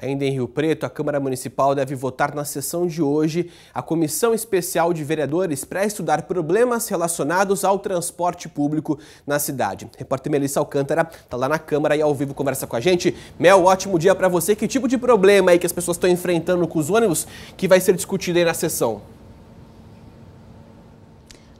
Ainda em Rio Preto, a Câmara Municipal deve votar na sessão de hoje a Comissão Especial de Vereadores para estudar problemas relacionados ao transporte público na cidade. repórter Melissa Alcântara está lá na Câmara e ao vivo conversa com a gente. Mel, ótimo dia para você. Que tipo de problema aí que as pessoas estão enfrentando com os ônibus que vai ser discutido aí na sessão?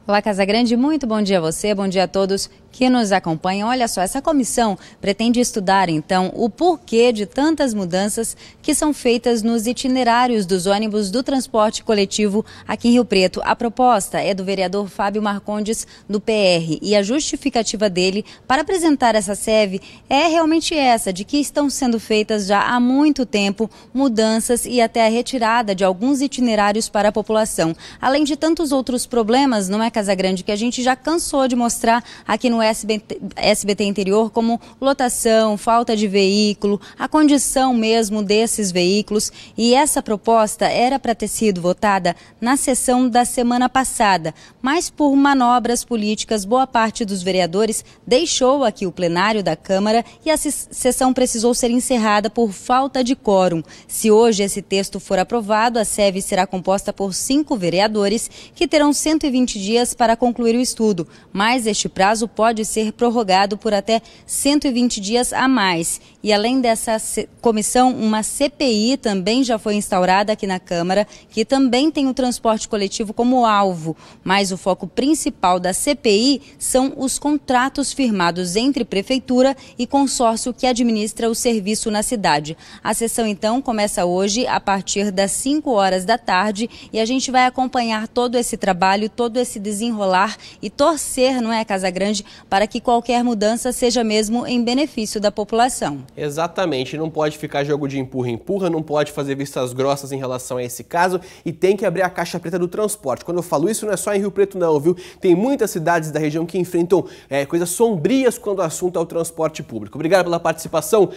Olá, Casa Grande. muito bom dia a você, bom dia a todos que nos acompanham. Olha só, essa comissão pretende estudar então o porquê de tantas mudanças que são feitas nos itinerários dos ônibus do transporte coletivo aqui em Rio Preto. A proposta é do vereador Fábio Marcondes do PR e a justificativa dele para apresentar essa SEV é realmente essa, de que estão sendo feitas já há muito tempo mudanças e até a retirada de alguns itinerários para a população. Além de tantos outros problemas, não é Casa Grande que a gente já cansou de mostrar aqui no SBT, SBT Interior, como lotação, falta de veículo, a condição mesmo desses veículos. E essa proposta era para ter sido votada na sessão da semana passada, mas por manobras políticas, boa parte dos vereadores deixou aqui o plenário da Câmara e a sessão precisou ser encerrada por falta de quórum. Se hoje esse texto for aprovado, a SEV será composta por cinco vereadores que terão 120 dias para concluir o estudo, mas este prazo pode pode ser prorrogado por até 120 dias a mais. E além dessa comissão, uma CPI também já foi instaurada aqui na Câmara, que também tem o transporte coletivo como alvo. Mas o foco principal da CPI são os contratos firmados entre prefeitura e consórcio que administra o serviço na cidade. A sessão, então, começa hoje a partir das 5 horas da tarde e a gente vai acompanhar todo esse trabalho, todo esse desenrolar e torcer, não é, Casa Grande, para que qualquer mudança seja mesmo em benefício da população. Exatamente, não pode ficar jogo de empurra-empurra, não pode fazer vistas grossas em relação a esse caso e tem que abrir a caixa preta do transporte. Quando eu falo isso, não é só em Rio Preto não, viu? Tem muitas cidades da região que enfrentam é, coisas sombrias quando o assunto é o transporte público. Obrigado pela participação.